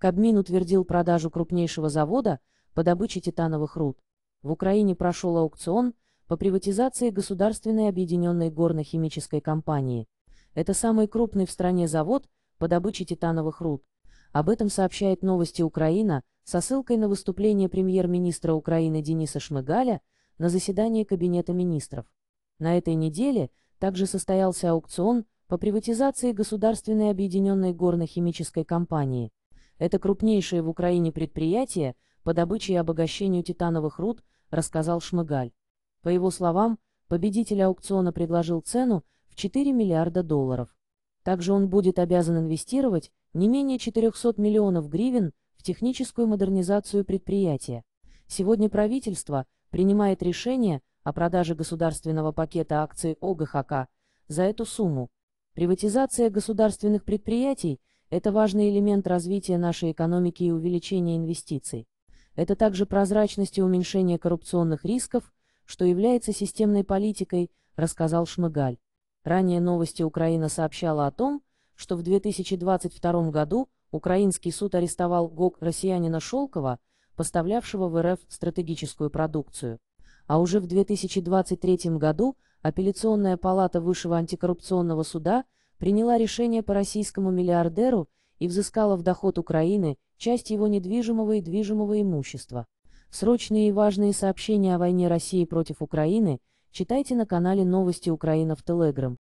Кабмин утвердил продажу крупнейшего завода по добыче титановых руд. В Украине прошел аукцион по приватизации Государственной объединенной горно-химической компании. Это самый крупный в стране завод по добыче титановых руд. Об этом сообщает новости Украина со ссылкой на выступление премьер-министра Украины Дениса Шмыгаля на заседании Кабинета министров. На этой неделе также состоялся аукцион по приватизации Государственной объединенной горно-химической компании. Это крупнейшее в Украине предприятие по добыче и обогащению титановых руд, рассказал Шмыгаль. По его словам, победитель аукциона предложил цену в 4 миллиарда долларов. Также он будет обязан инвестировать не менее 400 миллионов гривен в техническую модернизацию предприятия. Сегодня правительство принимает решение о продаже государственного пакета акций ОГХК за эту сумму. Приватизация государственных предприятий это важный элемент развития нашей экономики и увеличения инвестиций. Это также прозрачность и уменьшение коррупционных рисков, что является системной политикой, рассказал Шмыгаль. Ранее новости Украина сообщала о том, что в 2022 году украинский суд арестовал ГОК россиянина Шелкова, поставлявшего в РФ стратегическую продукцию. А уже в 2023 году апелляционная палата Высшего антикоррупционного суда – приняла решение по российскому миллиардеру и взыскала в доход Украины часть его недвижимого и движимого имущества. Срочные и важные сообщения о войне России против Украины читайте на канале Новости Украина в Телеграм.